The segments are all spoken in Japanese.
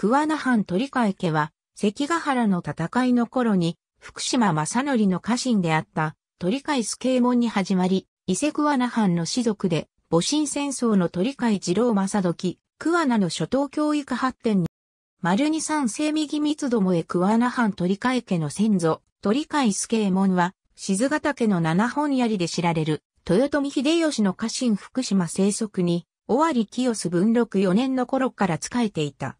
桑名藩鳥海家は、関ヶ原の戦いの頃に、福島正則の家臣であった鳥海助右衛門に始まり、伊勢桑名藩の士族で、戊辰戦争の鳥海二郎正時、桑名の初等教育発展に、丸二三世右密度どもへ桑名藩鳥海家の先祖、鳥海助右衛門は、静ヶ岳の七本槍で知られる、豊臣秀吉の家臣福島生息に、尾張清須文禄四年の頃から仕えていた。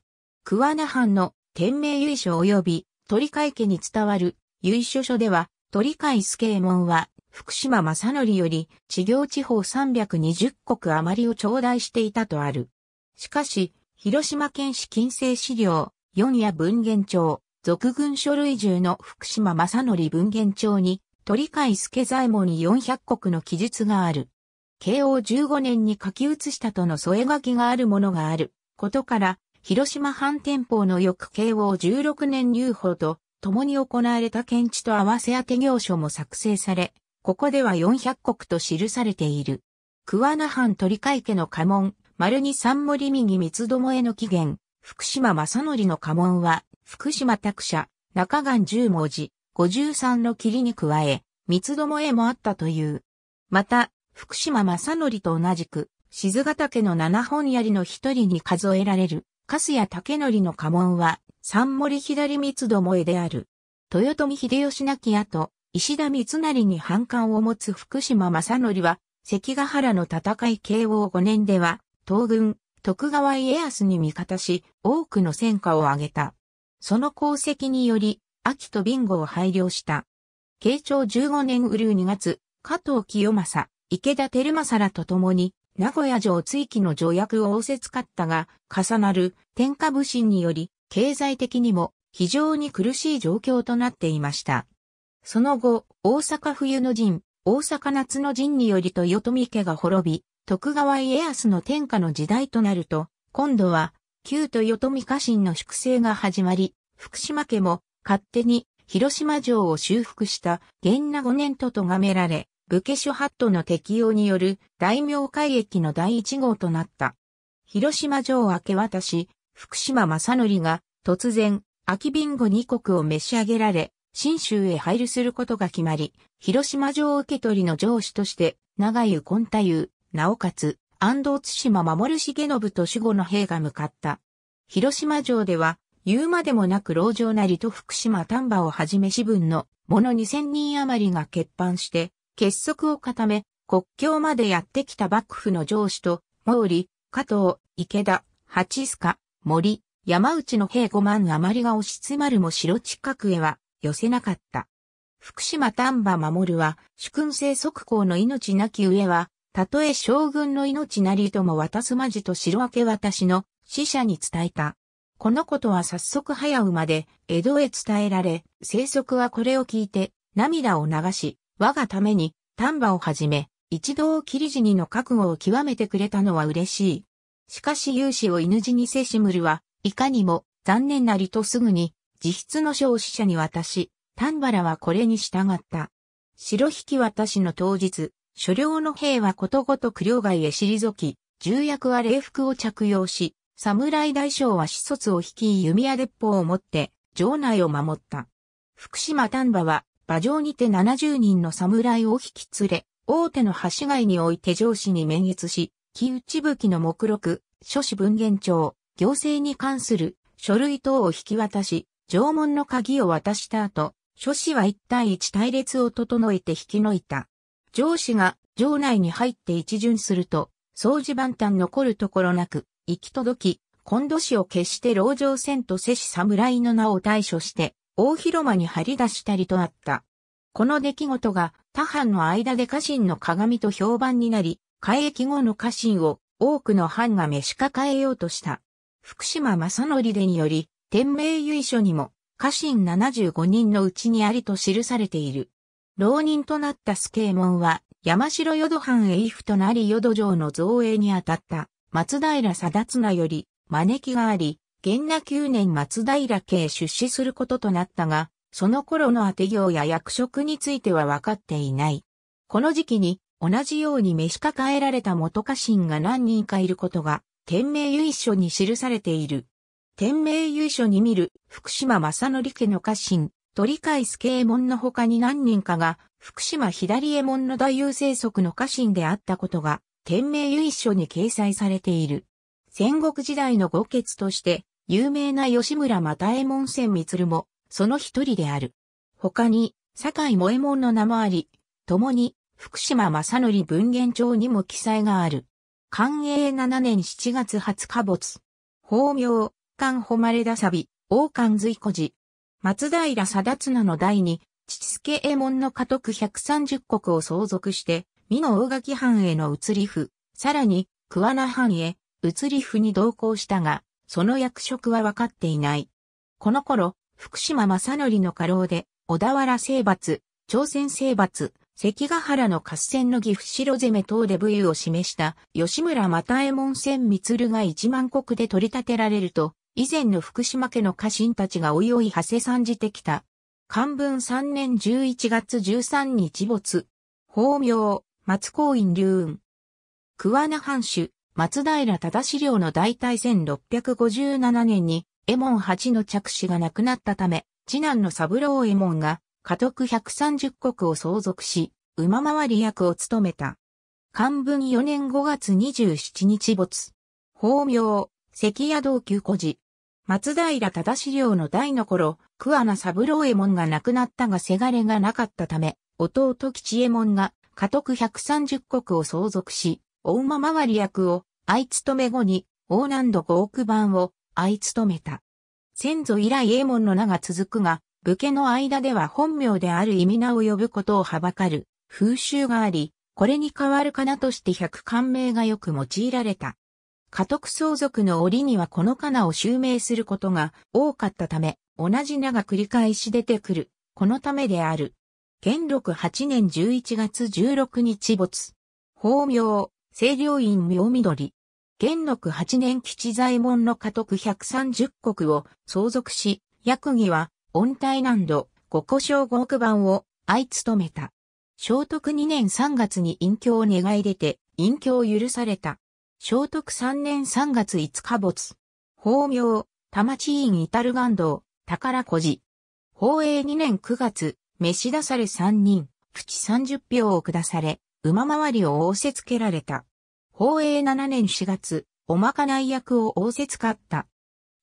桑名藩の天命由緒及び鳥海家に伝わる由緒書では、鳥海助右衛門は福島正則より地行地方320国余りを頂戴していたとある。しかし、広島県市近世資料四夜文言帳、俗軍書類中の福島正則文言帳に、鳥海助左衛門に400国の記述がある。慶応15年に書き写したとの添え書きがあるものがあることから、広島藩店舗の翌慶応16年入法と共に行われた検地と合わせ当て行書も作成され、ここでは400国と記されている。桑名藩鳥海家の家紋、丸に三森右三つどもえの起源、福島正則の家紋は、福島拓者、中岩十文字、五十三の霧に加え、三つどもえもあったという。また、福島正則と同じく、静ヶ岳の七本槍の一人に数えられる、カスヤ竹則の家紋は、三森左三つどもえである。豊臣秀吉亡き後、石田三成に反感を持つ福島正則は、関ヶ原の戦い慶応5年では、東軍、徳川家康に味方し、多くの戦果を挙げた。その功績により、秋とビンゴを配慮した。慶長15年うるう2月、加藤清正、池田照正らと共に、名古屋城追記の条約を仰せつかったが、重なる天下武神により、経済的にも非常に苦しい状況となっていました。その後、大阪冬の陣、大阪夏の陣により豊臣家が滅び、徳川家康の天下の時代となると、今度は、旧豊臣家臣の粛清が始まり、福島家も勝手に広島城を修復した元那年と咎められ、武家諸ハットの適用による大名改役の第一号となった。広島城明け渡し、福島正則が突然、秋ビンゴ二国を召し上げられ、新州へ配慮することが決まり、広島城受け取りの城主として、長湯根太夫、なおかつ、安藤津島守重信と守護の兵が向かった。広島城では、言うまでもなく老城なりと福島丹波をはじめ四分の、もの二千人余りが欠板して、結束を固め、国境までやってきた幕府の上司と、毛利、加藤、池田、八須賀、森、山内の兵5万余りが押し詰まるも城近くへは寄せなかった。福島丹波守は、主君制即行の命なき上は、たとえ将軍の命なりとも渡すまじと城明け渡しの死者に伝えた。このことは早速早馬で江戸へ伝えられ、生息はこれを聞いて涙を流し、我がために、丹波をはじめ、一同り、死にの覚悟を極めてくれたのは嬉しい。しかし勇士を犬死にせしむるは、いかにも、残念なりとすぐに、自筆の書を死者に渡し、丹原はこれに従った。白引き渡しの当日、所領の兵はことごとく領外へ退き、重役は礼服を着用し、侍大将は子卒を引き弓矢鉄砲を持って、城内を守った。福島丹波は馬上にて70人の侍を引き連れ、大手の橋街において上司に面越し、木内武器の目録、諸子文言帳、行政に関する書類等を引き渡し、縄文の鍵を渡した後、諸子は一対一隊列を整えて引き抜いた。上司が城内に入って一巡すると、掃除万端残るところなく、行き届き、今度氏を決して牢城戦と接し侍の名を対処して、大広間に張り出したりとあった。この出来事が他藩の間で家臣の鏡と評判になり、会役後の家臣を多くの藩が召し抱えようとした。福島正則でにより、天命由緒にも家臣75人のうちにありと記されている。浪人となった助右衛門は山城淀藩へ依附となり淀城の造営にあたった松平定綱より招きがあり、元那九年松平家へ出資することとなったが、その頃の当て業や役職については分かっていない。この時期に同じように召し抱えられた元家臣が何人かいることが、天命由緒に記されている。天命由緒に見る福島正則家の家臣、鳥海助右衛門の他に何人かが、福島左衛門の大優生息の家臣であったことが、天命由緒に掲載されている。戦国時代の豪傑として、有名な吉村又右衛門千光も、その一人である。他に、堺萌衛門の名もあり、共に、福島正則文言帳にも記載がある。寛永7年7月20日没。法名、寛誉れださび、王寛随古寺。松平貞綱の代に、父助右衛門の家督130国を相続して、美濃大垣藩への移り府、さらに、桑名藩へ、移り府に同行したが、その役職は分かっていない。この頃、福島正則の過労で、小田原征伐、朝鮮征伐、関ヶ原の合戦の岐阜城攻め等で武勇を示した吉村又右衛門千光が一万国で取り立てられると、以前の福島家の家臣たちがおいおい馳せ参じてきた。漢文3年11月13日没。法名、松光院流雲。桑名藩主、松平忠史料の大体1657年に、エモン8の着手が亡くなったため、次男の三郎エモンが、家督130国を相続し、馬回り役を務めた。漢文4年5月27日没。法名、関屋道旧古寺。松平忠史料の代の頃、桑名三郎右モ門が亡くなったがせがれがなかったため、弟吉右モ門が家督130国を相続し、お馬回り役を相勤め後に、大南度五億番を相勤めた。先祖以来英門の名が続くが、武家の間では本名である意味名を呼ぶことをはばかる風習があり、これに代わるかなとして百官名がよく用いられた。家督相続の折にはこのかなを襲名することが多かったため、同じ名が繰り返し出てくる。このためである。元禄8年11月16日没。法名、清涼院妙緑。元禄八年吉左衛門の家督百三十国を相続し、役儀は、温帯南度、五古省五億番を相務めた。聖徳二年三月に隠居を願い出て、隠居を許された。聖徳三年三月五日没。法名、玉地院至る願道、宝小寺。法営二年九月、召し出され三人、淵三十票を下され、馬回りを仰せつけられた。宝永7年4月、おまかない役を仰せつかった。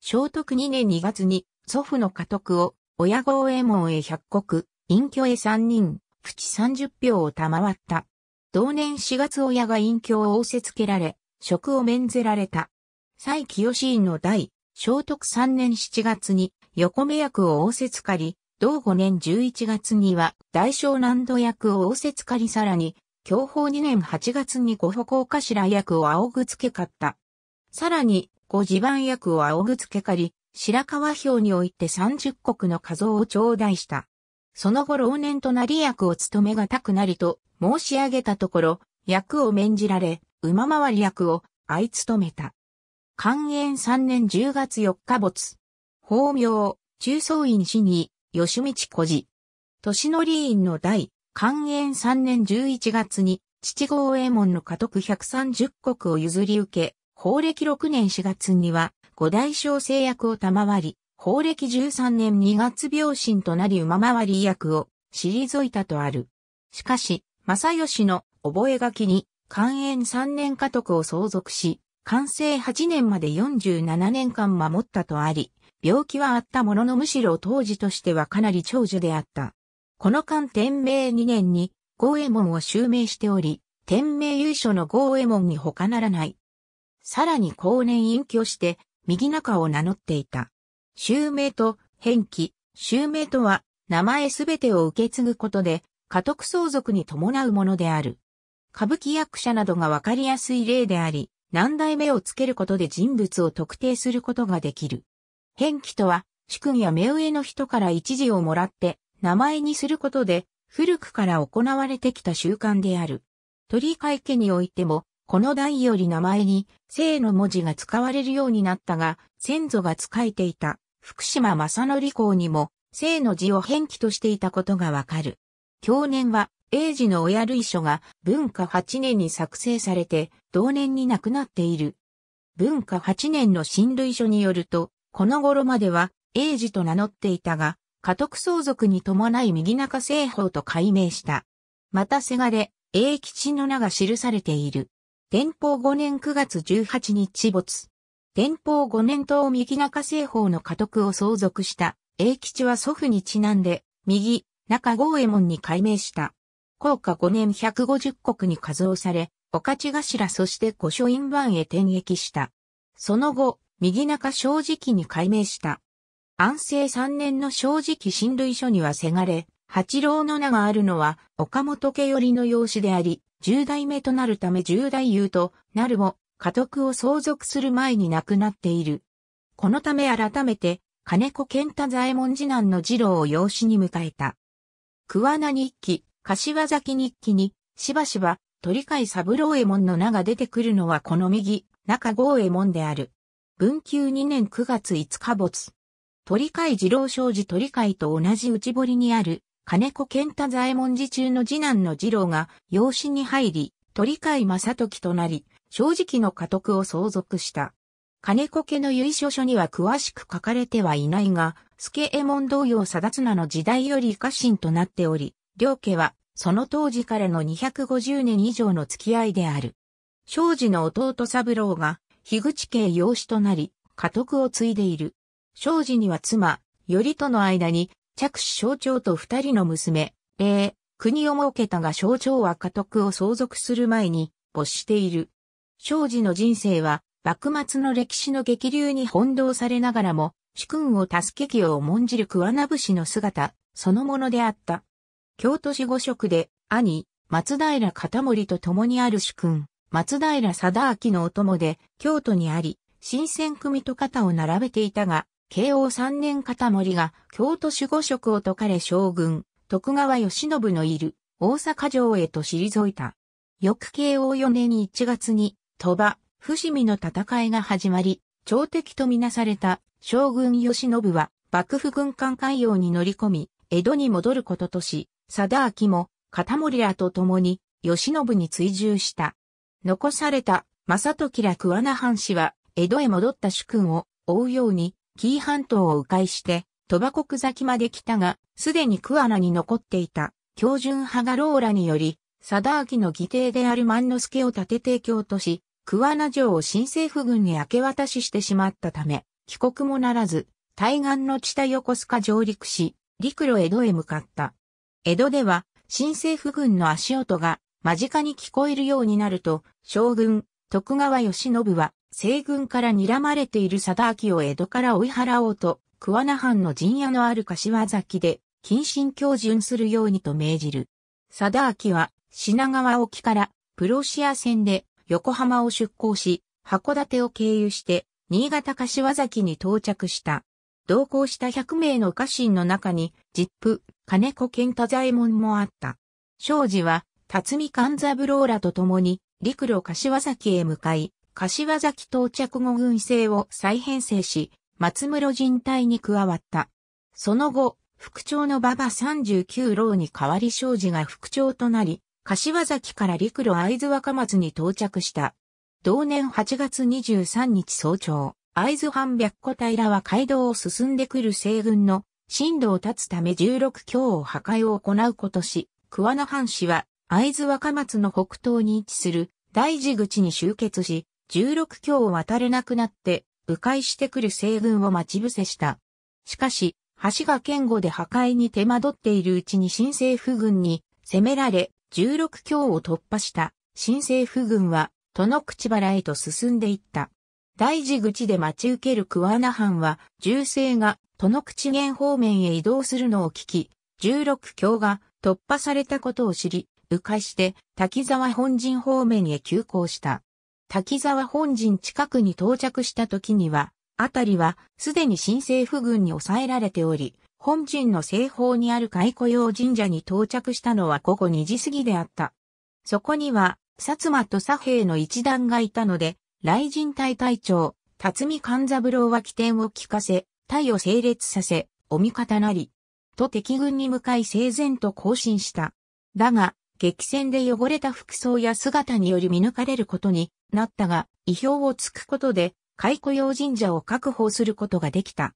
聖徳2年2月に、祖父の家督を、親号衛門へ100国、隠居へ3人、プチ30票を賜った。同年4月親が隠居を仰せつけられ、職を免ぜられた。蔡清院の代、聖徳3年7月に横目役を仰せつかり、同5年11月には大小難度役を仰せつかりさらに享保2年8月に五歩公頭役を仰ぐつけ買った。さらに、五地盤役を仰ぐつけ借り、白川表において30国の画像を頂戴した。その後老年となり役を務めがたくなりと申し上げたところ、役を免じられ、馬回り役を相務めた。寛延3年10月4日没。法名、中層院市に、吉道小寺。年則院の代、寛延3年11月に、父号衛門の家督130国を譲り受け、法暦6年4月には、五大小制役を賜り、法暦13年2月病身となり馬回り役を退いたとある。しかし、正義の覚書に、寛延3年家督を相続し、完成8年まで47年間守ったとあり、病気はあったもののむしろ当時としてはかなり長寿であった。この間天明2年に豪右衛門を襲名しており、天明優勝の豪右衛門に他ならない。さらに後年隠居して、右中を名乗っていた。襲名と変記、襲名とは、名前すべてを受け継ぐことで、家督相続に伴うものである。歌舞伎役者などがわかりやすい例であり、何代目をつけることで人物を特定することができる。変記とは、主君や目上の人から一時をもらって、名前にすることで、古くから行われてきた習慣である。鳥飼家においても、この代より名前に、姓の文字が使われるようになったが、先祖が仕えていた、福島正則公にも、姓の字を変記としていたことがわかる。去年は、英治の親類書が文化8年に作成されて、同年に亡くなっている。文化8年の新類書によると、この頃までは、英治と名乗っていたが、家督相続に伴い右中政法と改名した。またせがれ、英吉の名が記されている。天保5年9月18日没。天保5年と右中政法の家督を相続した。英吉は祖父にちなんで、右、中郷右衛門に改名した。高下5年150国に加増され、御ち頭そして御書院番へ転役した。その後、右中正直に改名した。安政三年の正直親類書にはせがれ、八郎の名があるのは岡本家寄りの養子であり、十代目となるため十代優となるも、家督を相続する前に亡くなっている。このため改めて、金子健太左衛門次男の次郎を養子に迎えた。桑名日記、柏崎日記に、しばしば、鳥海三郎衛門の名が出てくるのはこの右、中郷衛門である。文久2年9月5日没。鳥海二郎商事鳥海と同じ内堀にある、金子健太左衛門寺中の次男の二郎が養子に入り、鳥海正時となり、正直の家督を相続した。金子家の由緒書には詳しく書かれてはいないが、助右衛門同様つ。綱の時代より家臣となっており、両家はその当時からの250年以上の付き合いである。庄司の弟三郎が、樋口家養子となり、家督を継いでいる。生児には妻、頼との間に、着手象徴と二人の娘、礼国を設けたが象徴は家督を相続する前に没している。生児の人生は、幕末の歴史の激流に翻弄されながらも、主君を助け気を重んじる桑名武士の姿、そのものであった。京都市五職で、兄、松平片森と共にある主君、松平貞明のお供で、京都にあり、新選組と肩を並べていたが、慶応三年片森が京都守護職を解かれ将軍、徳川義信のいる大阪城へと退いた。翌慶応四年1月に鳥羽、伏見の戦いが始まり、朝敵とみなされた将軍義信は幕府軍艦海洋に乗り込み、江戸に戻ることとし、貞明も片森らと共に義信に追従した。残された正時ら桑名藩士は江戸へ戻った主君を追うように紀伊半島を迂回して、鳥羽国崎まで来たが、すでに桑名に残っていた、標準派がローラにより、貞明の義弟である万之助を立て提供とし、桑名城を新政府軍に明け渡ししてしまったため、帰国もならず、対岸の地帯横須賀上陸し、陸路江戸へ向かった。江戸では、新政府軍の足音が間近に聞こえるようになると、将軍、徳川義信は西軍から睨まれている貞明を江戸から追い払おうと、桑名藩の陣屋のある柏崎で、謹慎教順するようにと命じる。貞明は、品川沖から、プロシア船で、横浜を出港し、函館を経由して、新潟柏崎に到着した。同行した100名の家臣の中に、ジップ、金子健太左衛門もあった。庄司は、辰巳勘三郎らと共に、陸路柏崎へ向かい、柏崎到着後軍勢を再編成し、松室人隊に加わった。その後、副長の馬場39郎に代わり庄司が副長となり、柏崎から陸路会津若松に到着した。同年8月23日早朝、会津藩百個隊らは街道を進んでくる西軍の進路を断つため16強を破壊を行うことし、桑名藩士は会津若松の北東に位置する大地口に集結し、16強を渡れなくなって、迂回してくる西軍を待ち伏せした。しかし、橋が堅固で破壊に手間取っているうちに新政府軍に攻められ、16強を突破した新政府軍は、戸の口原へと進んでいった。大地口で待ち受ける桑名藩は、銃声が戸の口原方面へ移動するのを聞き、16強が突破されたことを知り、迂回して滝沢本陣方面へ急行した。滝沢本陣近くに到着した時には、あたりはすでに新政府軍に抑えられており、本陣の西方にある古用神社に到着したのは午後2時過ぎであった。そこには、薩摩と左兵の一団がいたので、雷神隊隊長、辰巳勘三郎は起点を聞かせ、隊を整列させ、お味方なり、と敵軍に向かい整然と行進した。だが、激戦で汚れた服装や姿により見抜かれることになったが、意表をつくことで、解雇用神社を確保することができた。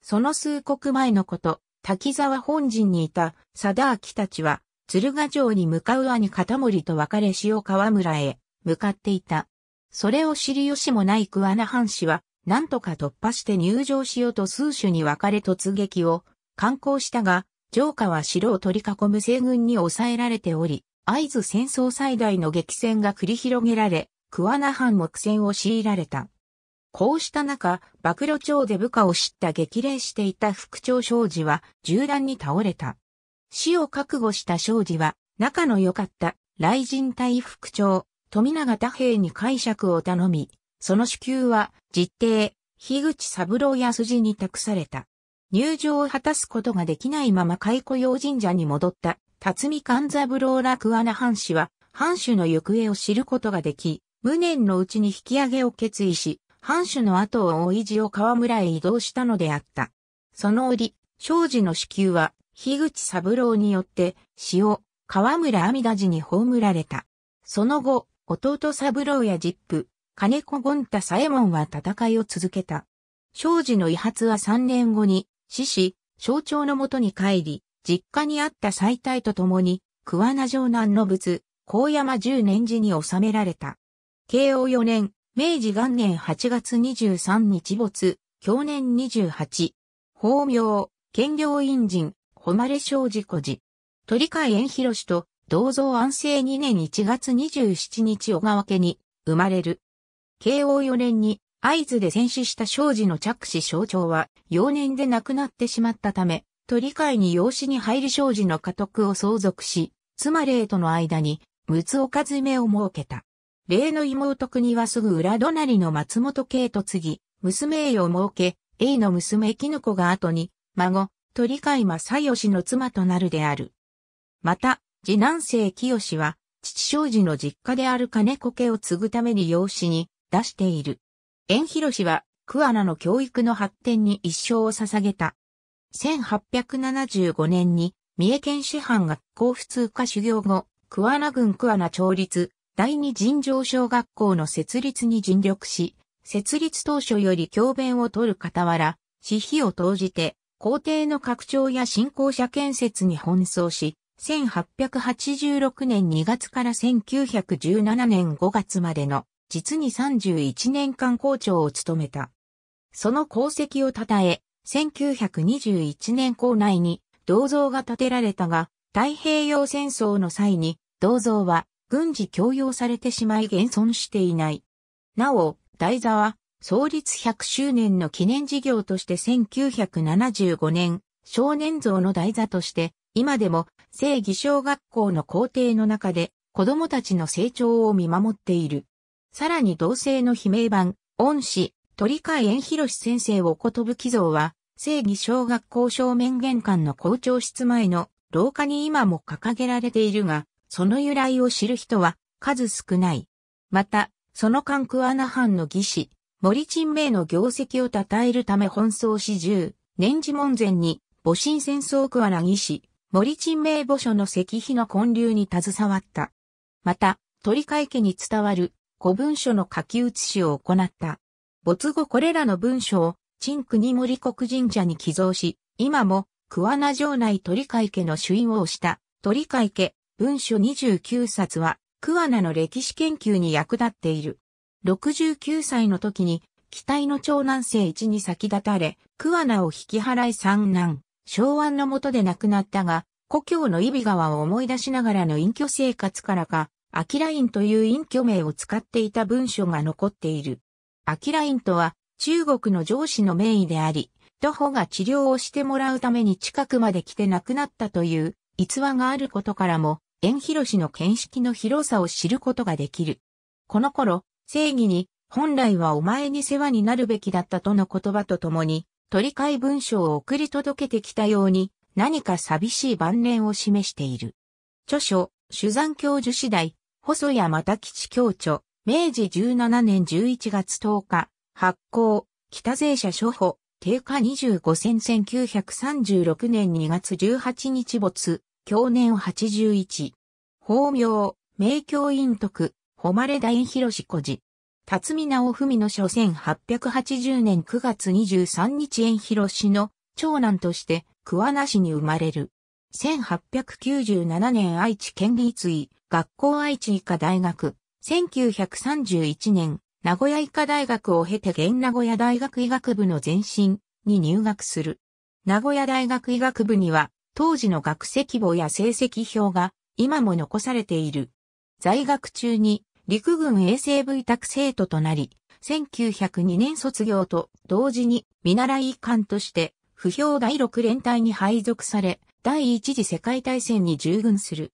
その数刻前のこと、滝沢本陣にいた貞明たちは、鶴ヶ城に向かう兄片森と別れ塩川村へ向かっていた。それを知りよしもない桑名藩士は、なんとか突破して入城しようと数種に分かれ突撃を、観光したが、城下は城を取り囲む西軍に抑えられており、合図戦争最大の激戦が繰り広げられ、桑名藩も苦戦を強いられた。こうした中、曝露町で部下を知った激励していた副長庄司は、銃弾に倒れた。死を覚悟した庄司は、仲の良かった、雷神隊副長、富永太平に解釈を頼み、その支給は、実弟、樋口三郎安次に託された。入場を果たすことができないまま雇用神社に戻った辰巳勘三郎楽穴藩士は、藩主の行方を知ることができ、無念のうちに引き上げを決意し、藩主の後を追い地を河村へ移動したのであった。その折、庄司の支給は、樋口三郎によって、死を、河村阿弥陀寺に葬られた。その後、弟三郎やジップ、金子権太左衛門は戦いを続けた。庄司の遺発は3年後に、死死、象徴のもとに帰り、実家にあった祭体と共に、桑名城南の仏、高山十年寺に収められた。慶応四年、明治元年8月23日没、去年28、法名、兼領院人、誉れ正治故寺。鳥海円広氏と、銅像安政2年1月27日小川家に、生まれる。慶応四年に、合図で戦死した庄司の着死象徴は、幼年で亡くなってしまったため、鳥議に養子に入り庄司の家督を相続し、妻霊との間に、陸奥岡めを設けた。霊の妹国はすぐ裏隣の松本家と継ぎ、娘栄を設け、A の娘絹子が後に、孫、鳥海正義の妻となるである。また、次男生清は、父少子の実家である金子家を継ぐために養子に出している。円広氏は、桑名の教育の発展に一生を捧げた。1875年に、三重県師範学校普通科修行後、桑名郡桑名町立、第二尋常小学校の設立に尽力し、設立当初より教鞭を取る傍ら、私費を投じて、校庭の拡張や新校舎建設に奔走し、1886年2月から1917年5月までの実に31年間校長を務めた。その功績を称え、1921年校内に銅像が建てられたが、太平洋戦争の際に銅像は軍事強要されてしまい現存していない。なお、台座は創立100周年の記念事業として1975年、少年像の台座として、今でも聖義小学校の校庭の中で子供たちの成長を見守っている。さらに同性の悲鳴版、恩師、鳥海円広先生をことぶき像は、正義小学校正面玄関の校長室前の廊下に今も掲げられているが、その由来を知る人は数少ない。また、その関クアナ藩の義士、森陳明の業績を称えるため奔走し1年次門前に、戊辰戦争クアナ士、森陳明墓所の石碑の建立に携わった。また、鳥海家に伝わる古文書の書き写しを行った。没後これらの文書を、陳国森国神社に寄贈し、今も、桑名城内鳥海家の主因をした鳥海家文書29冊は桑名の歴史研究に役立っている。69歳の時に期待の長男生一に先立たれ、桑名を引き払い三男、昭安のもとで亡くなったが、故郷の伊比川を思い出しながらの隠居生活からか、アキラインという隠居名を使っていた文書が残っている。アキラインとは中国の上司の名医であり、徒歩が治療をしてもらうために近くまで来て亡くなったという逸話があることからも、縁広氏の見識の広さを知ることができる。この頃、正義に、本来はお前に世話になるべきだったとの言葉とともに、取り替え文書を送り届けてきたように、何か寂しい晩年を示している。著書、主山教授次第、細谷又吉教著、明治17年11月10日、発行、北税社初歩、定価25戦1936年2月18日没、去年81。法名、名教院徳、誉大広子寺。辰巳直文の書1880年9月23日縁広氏の長男として桑名市に生まれる。1897年愛知県立医学校愛知医科大学、1931年名古屋医科大学を経て現名古屋大学医学部の前身に入学する。名古屋大学医学部には当時の学籍簿や成績表が今も残されている。在学中に陸軍衛生部委託生徒となり、1902年卒業と同時に見習い官として、不評第6連隊に配属され、第一次世界大戦に従軍する。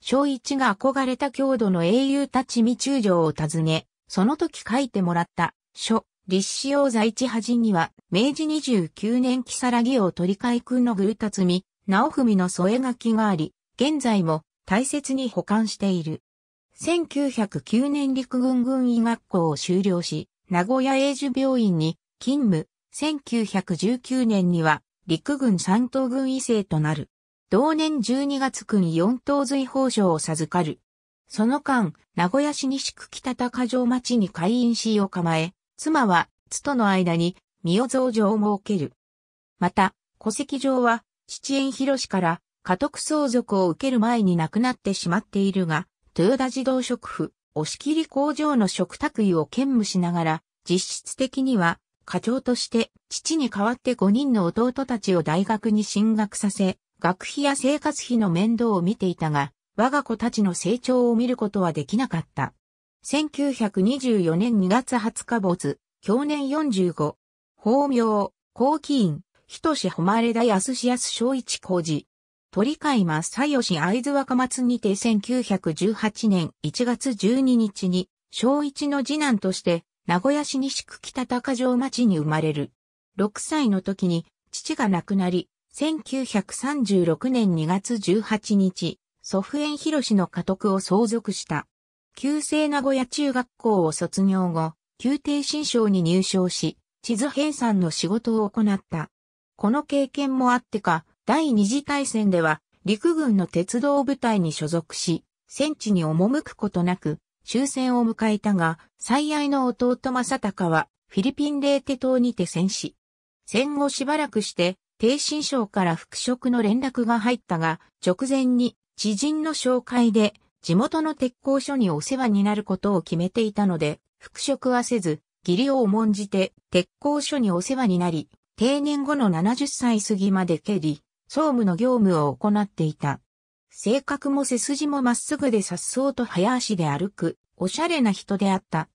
小一が憧れた郷土の英雄たち未中将を訪ね、その時書いてもらった書、立志王座一端には、明治29年木更木を取りえ君のぐるたつみ、直文の添え書きがあり、現在も大切に保管している。1909年陸軍軍医学校を修了し、名古屋英寿病院に勤務。1919年には陸軍三等軍異性となる。同年12月軍四等随法賞を授かる。その間、名古屋市西区北高城町に会員士を構え、妻は、津との間に、身を増上を設ける。また、戸籍上は、七円広氏から、家督相続を受ける前に亡くなってしまっているが、豊田児童食府、押切工場の食卓医を兼務しながら、実質的には課長として父に代わって5人の弟たちを大学に進学させ、学費や生活費の面倒を見ていたが、我が子たちの成長を見ることはできなかった。1924年2月20日没、去年45、法名、後期院、人志誉田康安正一工事。鳥海正義会津若松にて1918年1月12日に、正一の次男として、名古屋市西区北高城町に生まれる。6歳の時に父が亡くなり、1936年2月18日、祖父縁広氏の家督を相続した。旧制名古屋中学校を卒業後、宮廷新省に入省し、地図編んの仕事を行った。この経験もあってか、第二次大戦では陸軍の鉄道部隊に所属し、戦地に赴くことなく、終戦を迎えたが、最愛の弟正隆はフィリピンレーテ島にて戦死。戦後しばらくして、低新省から復職の連絡が入ったが、直前に知人の紹介で地元の鉄工所にお世話になることを決めていたので、復職はせず、義理を重んじて鉄工所にお世話になり、定年後の70歳過ぎまで蹴り、総務の業務を行っていた。性格も背筋もまっすぐで颯爽と早足で歩く、おしゃれな人であった。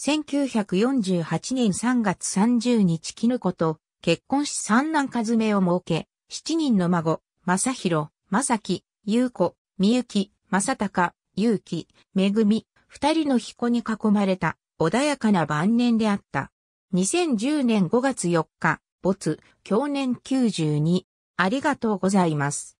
1948年3月30日絹子と結婚し三男和めを設け、七人の孫、正宏、正樹、優子、みゆき、正隆、ゆうき、めぐみ、二人の彦に囲まれた、穏やかな晩年であった。2010年5月4日、没、去年92、ありがとうございます。